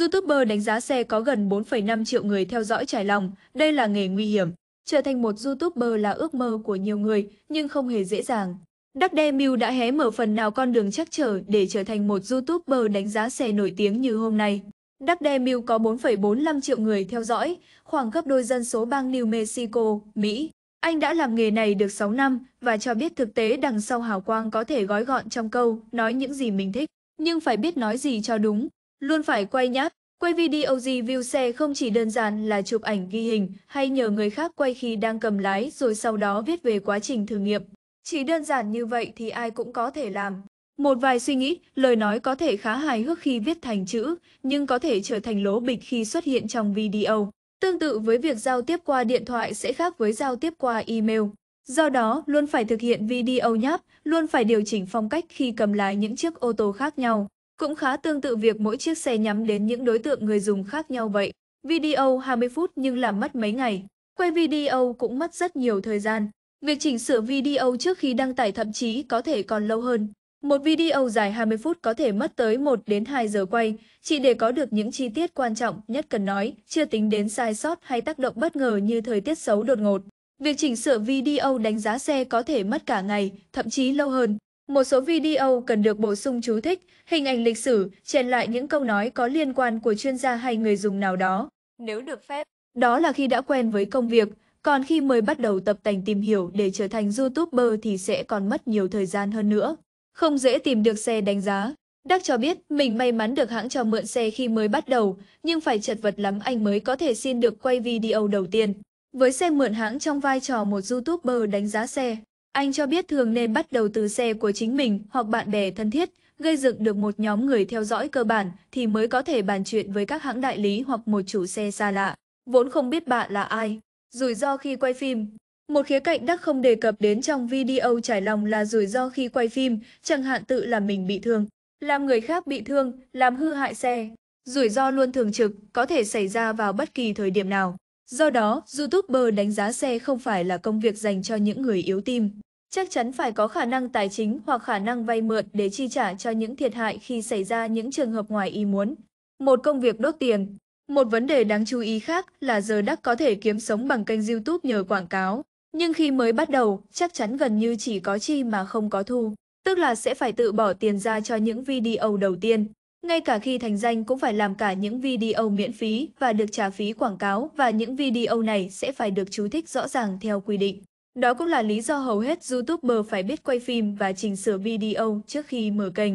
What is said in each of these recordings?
YouTuber đánh giá xe có gần 4,5 triệu người theo dõi trải lòng, đây là nghề nguy hiểm. Trở thành một YouTuber là ước mơ của nhiều người, nhưng không hề dễ dàng. Đắc Đe Mew đã hé mở phần nào con đường chắc trở để trở thành một YouTuber đánh giá xe nổi tiếng như hôm nay. Đắc Đe Mew có 4,45 triệu người theo dõi, khoảng gấp đôi dân số bang New Mexico, Mỹ. Anh đã làm nghề này được 6 năm và cho biết thực tế đằng sau hào quang có thể gói gọn trong câu nói những gì mình thích, nhưng phải biết nói gì cho đúng. Luôn phải quay nhát, quay video view xe không chỉ đơn giản là chụp ảnh ghi hình hay nhờ người khác quay khi đang cầm lái rồi sau đó viết về quá trình thử nghiệm. Chỉ đơn giản như vậy thì ai cũng có thể làm. Một vài suy nghĩ, lời nói có thể khá hài hước khi viết thành chữ, nhưng có thể trở thành lố bịch khi xuất hiện trong video. Tương tự với việc giao tiếp qua điện thoại sẽ khác với giao tiếp qua email. Do đó, luôn phải thực hiện video nháp, luôn phải điều chỉnh phong cách khi cầm lái những chiếc ô tô khác nhau. Cũng khá tương tự việc mỗi chiếc xe nhắm đến những đối tượng người dùng khác nhau vậy. Video 20 phút nhưng làm mất mấy ngày. Quay video cũng mất rất nhiều thời gian. Việc chỉnh sửa video trước khi đăng tải thậm chí có thể còn lâu hơn. Một video dài 20 phút có thể mất tới 1 đến 2 giờ quay, chỉ để có được những chi tiết quan trọng nhất cần nói, chưa tính đến sai sót hay tác động bất ngờ như thời tiết xấu đột ngột. Việc chỉnh sửa video đánh giá xe có thể mất cả ngày, thậm chí lâu hơn. Một số video cần được bổ sung chú thích, hình ảnh lịch sử, chèn lại những câu nói có liên quan của chuyên gia hay người dùng nào đó. Nếu được phép, đó là khi đã quen với công việc, còn khi mới bắt đầu tập tành tìm hiểu để trở thành YouTuber thì sẽ còn mất nhiều thời gian hơn nữa. Không dễ tìm được xe đánh giá. Đắc cho biết mình may mắn được hãng cho mượn xe khi mới bắt đầu, nhưng phải chật vật lắm anh mới có thể xin được quay video đầu tiên. Với xe mượn hãng trong vai trò một YouTuber đánh giá xe, anh cho biết thường nên bắt đầu từ xe của chính mình hoặc bạn bè thân thiết, gây dựng được một nhóm người theo dõi cơ bản thì mới có thể bàn chuyện với các hãng đại lý hoặc một chủ xe xa lạ, vốn không biết bạn là ai. Rủi ro khi quay phim Một khía cạnh Đắc không đề cập đến trong video trải lòng là rủi ro khi quay phim, chẳng hạn tự làm mình bị thương, làm người khác bị thương, làm hư hại xe. Rủi ro luôn thường trực, có thể xảy ra vào bất kỳ thời điểm nào. Do đó, YouTuber đánh giá xe không phải là công việc dành cho những người yếu tim chắc chắn phải có khả năng tài chính hoặc khả năng vay mượn để chi trả cho những thiệt hại khi xảy ra những trường hợp ngoài ý muốn. Một công việc đốt tiền Một vấn đề đáng chú ý khác là giờ đắc có thể kiếm sống bằng kênh YouTube nhờ quảng cáo. Nhưng khi mới bắt đầu, chắc chắn gần như chỉ có chi mà không có thu, tức là sẽ phải tự bỏ tiền ra cho những video đầu tiên. Ngay cả khi thành danh cũng phải làm cả những video miễn phí và được trả phí quảng cáo và những video này sẽ phải được chú thích rõ ràng theo quy định. Đó cũng là lý do hầu hết YouTuber phải biết quay phim và chỉnh sửa video trước khi mở kênh.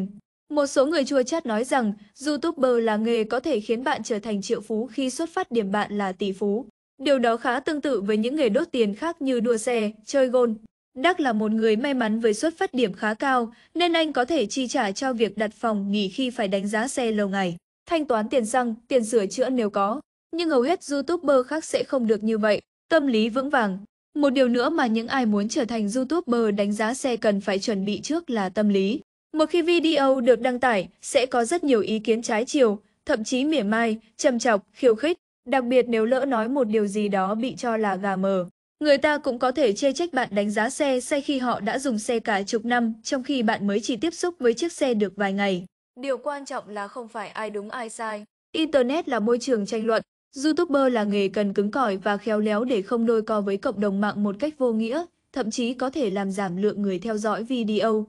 Một số người chua chát nói rằng YouTuber là nghề có thể khiến bạn trở thành triệu phú khi xuất phát điểm bạn là tỷ phú. Điều đó khá tương tự với những nghề đốt tiền khác như đua xe, chơi gôn. Đắc là một người may mắn với xuất phát điểm khá cao, nên anh có thể chi trả cho việc đặt phòng nghỉ khi phải đánh giá xe lâu ngày, thanh toán tiền xăng, tiền sửa chữa nếu có. Nhưng hầu hết YouTuber khác sẽ không được như vậy. Tâm lý vững vàng, một điều nữa mà những ai muốn trở thành YouTuber đánh giá xe cần phải chuẩn bị trước là tâm lý. Một khi video được đăng tải, sẽ có rất nhiều ý kiến trái chiều, thậm chí mỉa mai, châm chọc, khiêu khích, đặc biệt nếu lỡ nói một điều gì đó bị cho là gà mờ. Người ta cũng có thể chê trách bạn đánh giá xe xe khi họ đã dùng xe cả chục năm, trong khi bạn mới chỉ tiếp xúc với chiếc xe được vài ngày. Điều quan trọng là không phải ai đúng ai sai. Internet là môi trường tranh luận, YouTuber là nghề cần cứng cỏi và khéo léo để không đôi co với cộng đồng mạng một cách vô nghĩa, thậm chí có thể làm giảm lượng người theo dõi video.